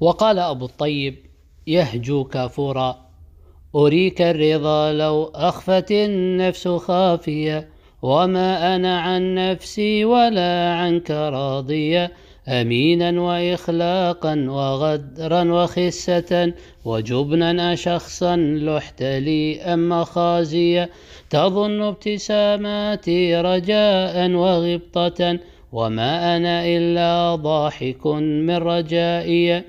وقال أبو الطيب يهجو كافورا أريك الرضا لو أخفت النفس خافية وما أنا عن نفسي ولا عنك راضية أمينا وإخلاقا وغدرا وخسة وجبنا شخصا لحت لي أم خازية تظن ابتساماتي رجاء وغبطة وما أنا إلا ضاحك من رجائي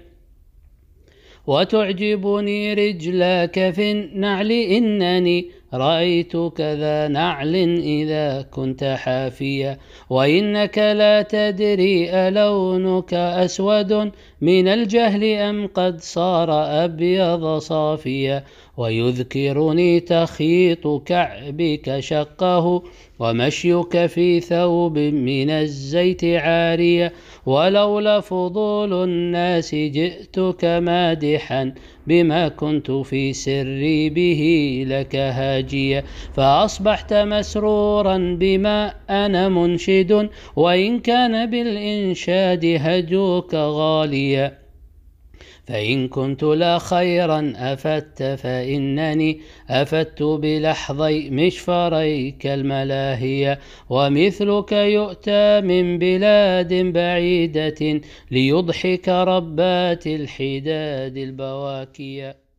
وتعجبني رجلاك في النعل إنني رأيت كذا نعل إذا كنت حافيا وإنك لا تدري ألونك أسود من الجهل أم قد صار أبيض صافيا ويذكرني تخيط كعبك شقه ومشيك في ثوب من الزيت عاريا ولولا فضول الناس جئتك ماديا فاتحا بما كنت في سري به لك هاجيا فأصبحت مسرورا بما أنا منشد وإن كان بالإنشاد هجوك غاليا فإن كنت لا خيرا أفدت فإنني أفدت بلحظي مشفري كالملاهية ومثلك يؤتى من بلاد بعيدة ليضحك ربات الحداد البواكية